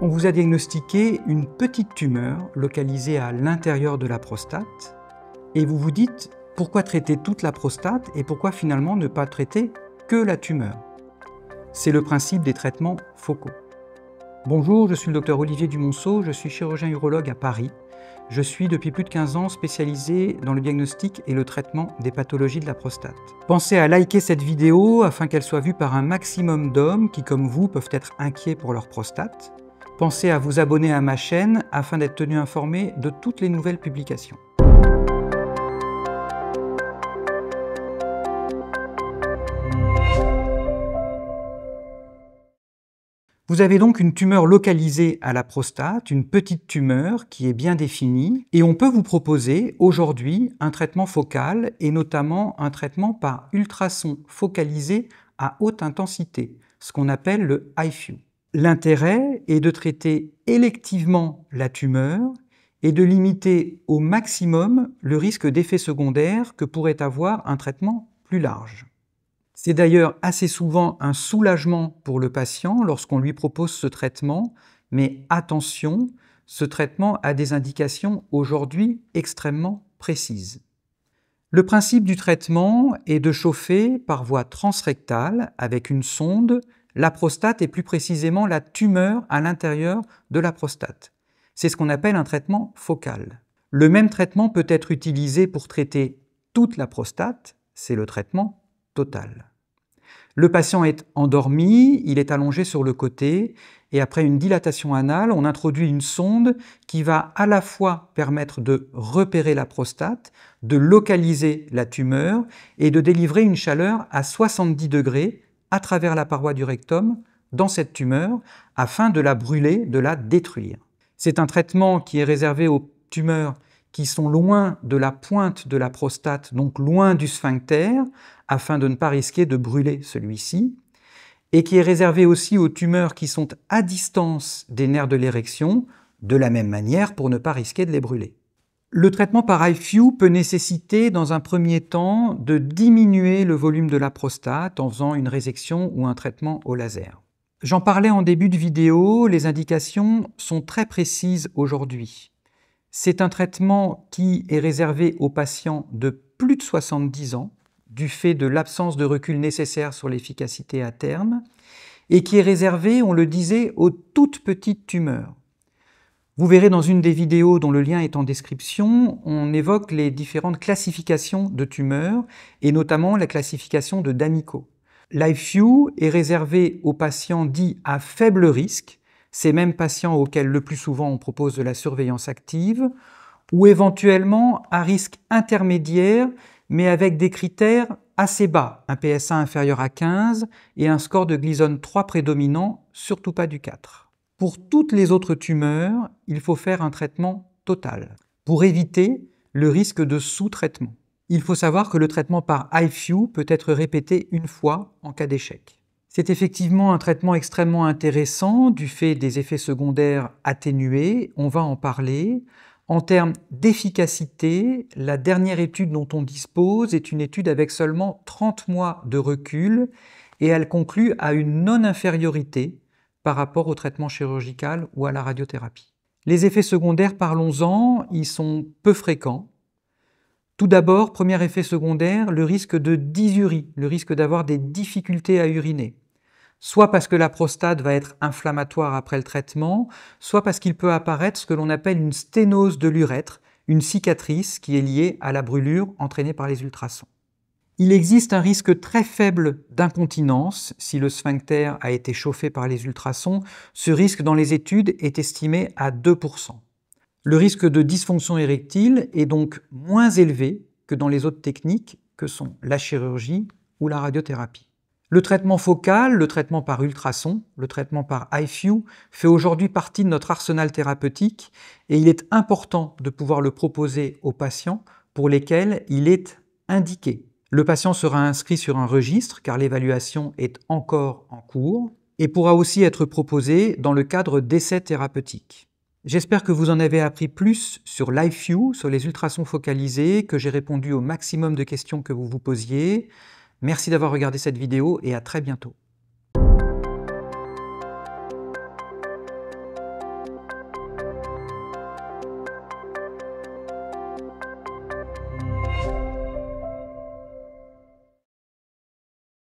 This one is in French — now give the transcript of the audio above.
on vous a diagnostiqué une petite tumeur localisée à l'intérieur de la prostate et vous vous dites pourquoi traiter toute la prostate et pourquoi finalement ne pas traiter que la tumeur. C'est le principe des traitements focaux. Bonjour, je suis le docteur Olivier Dumonceau, je suis chirurgien urologue à Paris. Je suis depuis plus de 15 ans spécialisé dans le diagnostic et le traitement des pathologies de la prostate. Pensez à liker cette vidéo afin qu'elle soit vue par un maximum d'hommes qui, comme vous, peuvent être inquiets pour leur prostate. Pensez à vous abonner à ma chaîne afin d'être tenu informé de toutes les nouvelles publications. Vous avez donc une tumeur localisée à la prostate, une petite tumeur qui est bien définie, et on peut vous proposer aujourd'hui un traitement focal, et notamment un traitement par ultrason focalisé à haute intensité, ce qu'on appelle le IFU. L'intérêt est de traiter électivement la tumeur et de limiter au maximum le risque d'effets secondaires que pourrait avoir un traitement plus large. C'est d'ailleurs assez souvent un soulagement pour le patient lorsqu'on lui propose ce traitement, mais attention, ce traitement a des indications aujourd'hui extrêmement précises. Le principe du traitement est de chauffer par voie transrectale avec une sonde la prostate et plus précisément la tumeur à l'intérieur de la prostate. C'est ce qu'on appelle un traitement focal. Le même traitement peut être utilisé pour traiter toute la prostate, c'est le traitement total. Le patient est endormi, il est allongé sur le côté, et après une dilatation anale, on introduit une sonde qui va à la fois permettre de repérer la prostate, de localiser la tumeur et de délivrer une chaleur à 70 degrés à travers la paroi du rectum dans cette tumeur afin de la brûler, de la détruire. C'est un traitement qui est réservé aux tumeurs qui sont loin de la pointe de la prostate, donc loin du sphincter, afin de ne pas risquer de brûler celui-ci, et qui est réservé aussi aux tumeurs qui sont à distance des nerfs de l'érection, de la même manière pour ne pas risquer de les brûler. Le traitement par IFU peut nécessiter, dans un premier temps, de diminuer le volume de la prostate en faisant une résection ou un traitement au laser. J'en parlais en début de vidéo, les indications sont très précises aujourd'hui. C'est un traitement qui est réservé aux patients de plus de 70 ans, du fait de l'absence de recul nécessaire sur l'efficacité à terme, et qui est réservé, on le disait, aux toutes petites tumeurs. Vous verrez dans une des vidéos dont le lien est en description, on évoque les différentes classifications de tumeurs et notamment la classification de Danico. LifeView est réservé aux patients dits à faible risque, ces mêmes patients auxquels le plus souvent on propose de la surveillance active, ou éventuellement à risque intermédiaire, mais avec des critères assez bas, un PSA inférieur à 15 et un score de Gleason 3 prédominant, surtout pas du 4. Pour toutes les autres tumeurs, il faut faire un traitement total pour éviter le risque de sous-traitement. Il faut savoir que le traitement par IFU peut être répété une fois en cas d'échec. C'est effectivement un traitement extrêmement intéressant du fait des effets secondaires atténués, on va en parler. En termes d'efficacité, la dernière étude dont on dispose est une étude avec seulement 30 mois de recul et elle conclut à une non-infériorité par rapport au traitement chirurgical ou à la radiothérapie. Les effets secondaires, parlons-en, ils sont peu fréquents. Tout d'abord, premier effet secondaire, le risque de dysurie, le risque d'avoir des difficultés à uriner. Soit parce que la prostate va être inflammatoire après le traitement, soit parce qu'il peut apparaître ce que l'on appelle une sténose de l'urètre, une cicatrice qui est liée à la brûlure entraînée par les ultrasons. Il existe un risque très faible d'incontinence si le sphincter a été chauffé par les ultrasons. Ce risque dans les études est estimé à 2%. Le risque de dysfonction érectile est donc moins élevé que dans les autres techniques que sont la chirurgie ou la radiothérapie. Le traitement focal, le traitement par ultrasons, le traitement par IFU fait aujourd'hui partie de notre arsenal thérapeutique et il est important de pouvoir le proposer aux patients pour lesquels il est indiqué. Le patient sera inscrit sur un registre car l'évaluation est encore en cours et pourra aussi être proposé dans le cadre d'essais thérapeutiques. J'espère que vous en avez appris plus sur LifeView, sur les ultrasons focalisés, que j'ai répondu au maximum de questions que vous vous posiez. Merci d'avoir regardé cette vidéo et à très bientôt.